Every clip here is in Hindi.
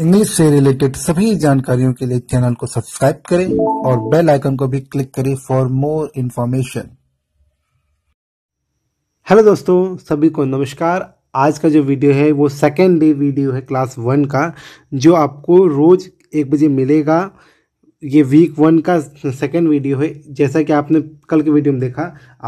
इंग्लिश से रिलेटेड सभी जानकारियों के लिए चैनल को सब्सक्राइब करें और बेल आइकन को भी क्लिक करें फॉर मोर इन्फॉर्मेशन हेलो दोस्तों सभी को नमस्कार आज का जो वीडियो है वो सेकेंड डे वीडियो है क्लास वन का जो आपको रोज एक बजे मिलेगा ये वीक वन का सेकेंड वीडियो है जैसा कि आपने कल के वीडियो में देखा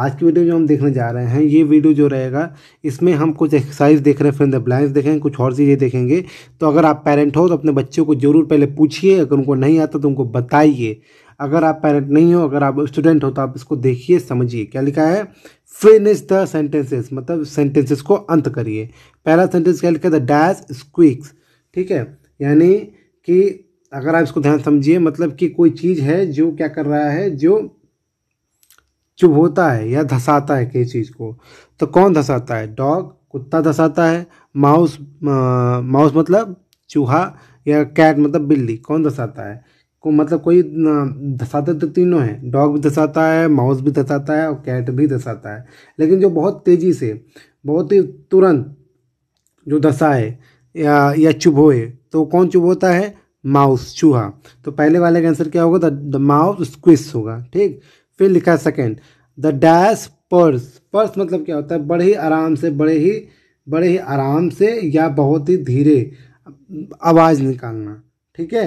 आज की वीडियो जो हम देखने जा रहे हैं ये वीडियो जो रहेगा इसमें हम कुछ एक्सरसाइज देख रहे हैं फ्रेंड ब्लाइंस देखेंगे कुछ और चीज़ें देखेंगे तो अगर आप पेरेंट हो तो अपने बच्चों को ज़रूर पहले पूछिए अगर उनको नहीं आता तो उनको बताइए अगर आप पेरेंट नहीं हो अगर आप स्टूडेंट हो तो आप इसको देखिए समझिए क्या लिखा है फिनिश द सेंटेंसेस मतलब सेंटेंसेस को अंत करिए पहला सेंटेंस क्या लिखा है द डैश स्क्विक्स ठीक है यानी कि अगर आप इसको ध्यान समझिए मतलब कि कोई चीज़ है जो क्या कर रहा है जो चुभ होता है या धसाता है किसी चीज़ को तो कौन धसाता है डॉग कुत्ता धसाता है माउस माउस मतलब चूहा या कैट मतलब बिल्ली कौन धसाता है को मतलब कोई धसाते तो तीनों हैं डॉग भी धसाता है माउस भी धसाता है और कैट भी धसाता है लेकिन जो बहुत तेज़ी से बहुत ही तुरंत जो धसाए या या चुभोए तो कौन चुभ होता है माउस चूहा तो पहले वाले का आंसर क्या होगा द माउस स्क्विश होगा ठीक फिर लिखा है second the dash purrs purrs मतलब क्या होता है बड़े ही आराम से बड़े ही बड़े ही आराम से या बहुत ही धीरे आवाज़ निकालना ठीक है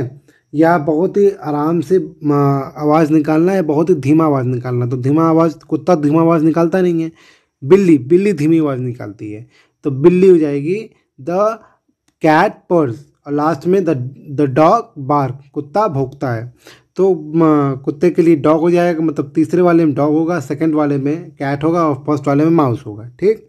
या बहुत ही आराम से आवाज़ निकालना या बहुत ही धीमा आवाज़ निकालना तो धीमा आवाज़ कुत्ता धीमा आवाज़ निकालता नहीं है बिल्ली बिल्ली धीमी आवाज़ निकालती है तो बिल्ली हो जाएगी द कैट पर्स और लास्ट में द द डॉग बार्क कुत्ता भोंकता है तो कुत्ते के लिए डॉग हो जाएगा मतलब तीसरे वाले में डॉग होगा सेकंड वाले में कैट होगा और फर्स्ट वाले में माउस होगा ठीक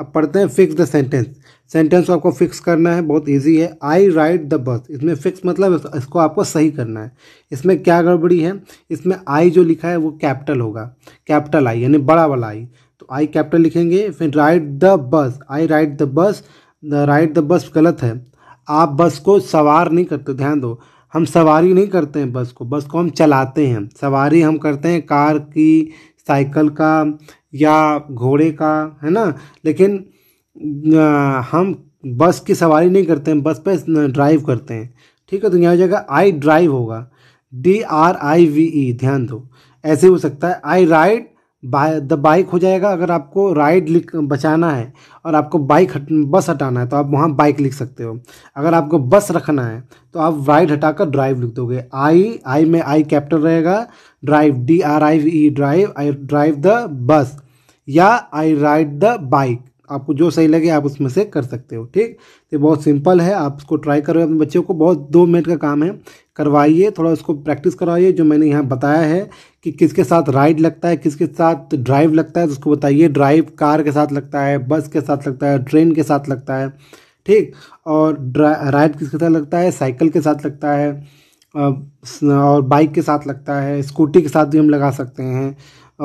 अब पढ़ते हैं फिक्स द सेंटेंस सेंटेंस को आपको फिक्स करना है बहुत इजी है आई राइड द बस इसमें फिक्स मतलब इसको आपको सही करना है इसमें क्या गड़बड़ी है इसमें आई जो लिखा है वो कैपिटल होगा कैपिटल आई यानी बड़ा वाला आई तो आई कैपिटल लिखेंगे फिर ride the bus I ride the bus the ride the bus गलत है आप बस को सवार नहीं करते ध्यान दो हम सवारी नहीं करते हैं बस को बस को हम चलाते हैं सवारी हम करते हैं कार की साइकिल का या घोड़े का है ना लेकिन हम बस की सवारी नहीं करते हैं बस पे ड्राइव करते हैं ठीक है तो यहाँ हो जाएगा आई ड्राइव होगा D R I V E ध्यान दो ऐसे हो सकता है I ride by the bike हो जाएगा अगर आपको राइड लिख बचाना है और आपको बाइक हट, बस हटाना है तो आप वहाँ बाइक लिख सकते हो अगर आपको बस रखना है तो आप राइड हटाकर ड्राइव लिख दोगे आई आई में आई कैप्टन रहेगा drive D R I E drive I drive the bus या आई राइड द बाइक आपको जो सही लगे आप उसमें से कर सकते हो ठीक तो बहुत सिंपल है आप उसको ट्राई करो अपने बच्चों को बहुत दो मिनट का काम है करवाइए थोड़ा उसको प्रैक्टिस करवाइए जो मैंने यहाँ बताया है कि किसके साथ राइड लगता है किसके साथ ड्राइव लगता है तो उसको बताइए ड्राइव कार के साथ लगता है बस के साथ लगता है ट्रेन के साथ लगता है ठीक और राइड किसके साथ लगता है साइकिल के साथ लगता है और बाइक के साथ लगता है स्कूटी के साथ भी हम लगा सकते हैं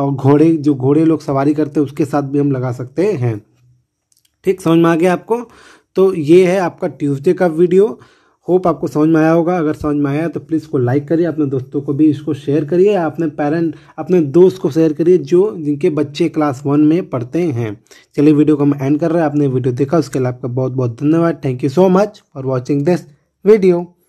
और घोड़े जो घोड़े लोग सवारी करते हैं उसके साथ भी हम लगा सकते हैं ठीक समझ में आ गया आपको तो ये है आपका ट्यूसडे का वीडियो होप आपको समझ में आया होगा अगर समझ में आया तो प्लीज़ को लाइक करिए अपने दोस्तों को भी इसको शेयर करिए अपने पेरेंट अपने दोस्त को शेयर करिए जो जिनके बच्चे क्लास वन में पढ़ते हैं चलिए वीडियो को हम एंड कर रहे हैं आपने वीडियो देखा उसके लिए आपका बहुत बहुत धन्यवाद thank you so much for watching this video